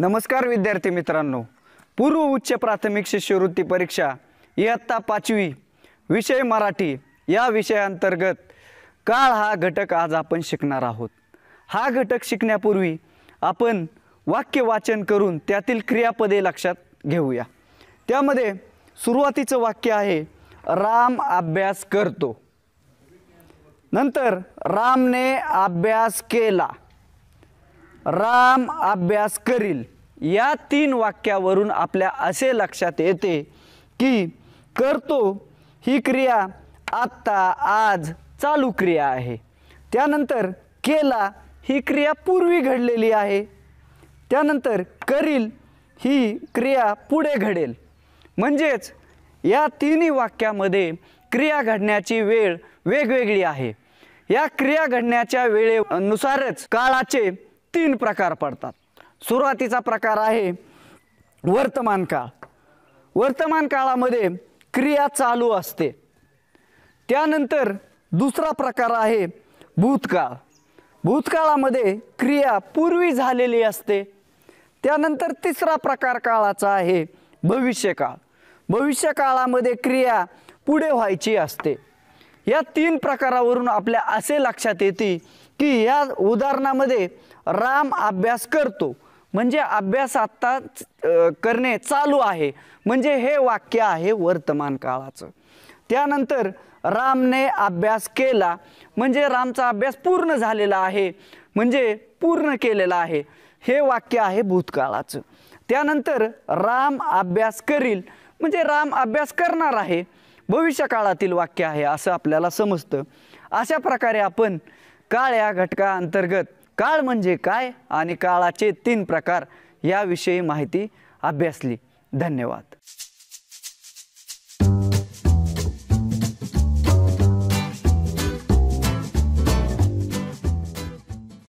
नमस्कार विद्यार्थी मित्रांनो पूर्व उच्च प्राथमिक शिष्यवृत्ती परीक्षा इयत्ता पाचवी विषय मराठी या विषयांतर्गत काळ हा घटक आज आपण शिकणार आहोत हा घटक शिकण्यापूर्वी आपण वाक्य वाचन करून त्यातील क्रियापदे लक्षात घेऊया त्यामध्ये सुरुवातीचं वाक्य आहे राम अभ्यास करतो नंतर रामने अभ्यास केला राम अभ्यास करील या तीन वाक्यावरून आपल्या असे लक्षात येते की करतो ही क्रिया आत्ता आज चालू क्रिया आहे त्यानंतर केला ही क्रिया पूर्वी घडलेली आहे त्यानंतर करील ही क्रिया पुढे घडेल म्हणजेच या तिन्ही वाक्यामध्ये क्रिया घडण्याची वेळ वेगवेगळी आहे या क्रिया घडण्याच्या वेळेनुसारच काळाचे तीन प्रकार पडतात सुरुवातीचा प्रकार आहे वर्तमान काळ वर्तमान काळामध्ये क्रिया चालू असते त्यानंतर दुसरा प्रकार आहे भूतकाळ भूतकाळामध्ये क्रिया पूर्वी झालेली असते त्यानंतर तिसरा प्रकार काळाचा आहे भविष्यकाळ भविष्यकाळामध्ये क्रिया पुढे व्हायची असते या तीन प्रकारावरून आपल्या असे लक्षात येते की या उदाहरणामध्ये राम अभ्यास करतो म्हणजे अभ्यास आत्ता करणे चालू आहे म्हणजे हे वाक्य आहे वर्तमान काळाचं त्यानंतर रामने अभ्यास केला म्हणजे रामचा अभ्यास पूर्ण झालेला आहे म्हणजे पूर्ण केलेला आहे हे वाक्य आहे भूतकाळाचं त्यानंतर राम अभ्यास करील म्हणजे राम अभ्यास करणार आहे भविष्यकाळातील वाक्य आहे असं आपल्याला समजतं अशा प्रकारे आपण काळ्या घटकाअंतर्गत काळ म्हणजे काय आणि काळाचे तीन प्रकार याविषयी माहिती अभ्यासली धन्यवाद